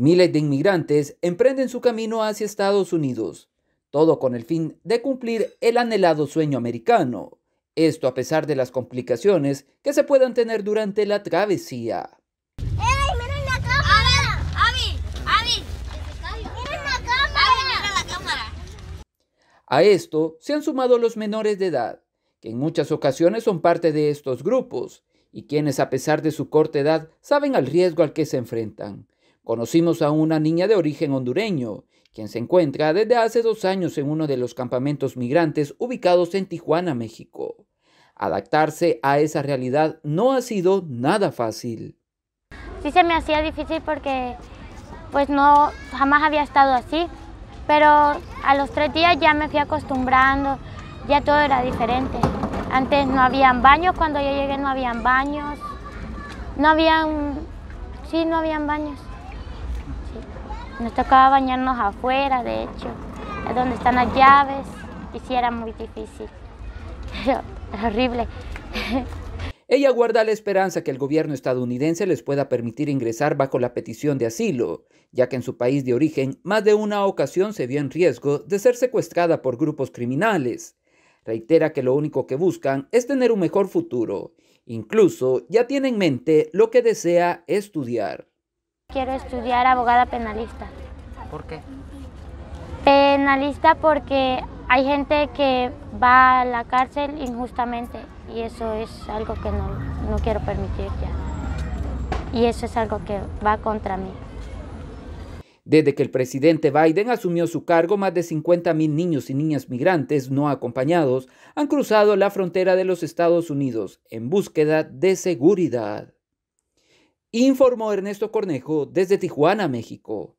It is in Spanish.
Miles de inmigrantes emprenden su camino hacia Estados Unidos, todo con el fin de cumplir el anhelado sueño americano. Esto a pesar de las complicaciones que se puedan tener durante la travesía. A esto se han sumado los menores de edad, que en muchas ocasiones son parte de estos grupos, y quienes a pesar de su corta edad saben al riesgo al que se enfrentan Conocimos a una niña de origen hondureño, quien se encuentra desde hace dos años en uno de los campamentos migrantes ubicados en Tijuana, México. Adaptarse a esa realidad no ha sido nada fácil. Sí se me hacía difícil porque pues no jamás había estado así, pero a los tres días ya me fui acostumbrando, ya todo era diferente. Antes no habían baños, cuando yo llegué no habían baños, no habían, sí, no habían baños. Nos tocaba bañarnos afuera, de hecho, es donde están las llaves, y era muy difícil, pero horrible. Ella guarda la esperanza que el gobierno estadounidense les pueda permitir ingresar bajo la petición de asilo, ya que en su país de origen más de una ocasión se vio en riesgo de ser secuestrada por grupos criminales. Reitera que lo único que buscan es tener un mejor futuro. Incluso ya tiene en mente lo que desea estudiar. Quiero estudiar abogada penalista. ¿Por qué? Penalista porque hay gente que va a la cárcel injustamente y eso es algo que no, quiero permitir ya. Y eso es algo que va contra mí. Desde que el presidente Biden asumió su cargo, más de 50 mil niños y niñas migrantes no acompañados han cruzado la frontera de los Estados Unidos en búsqueda de seguridad informó Ernesto Cornejo desde Tijuana, México.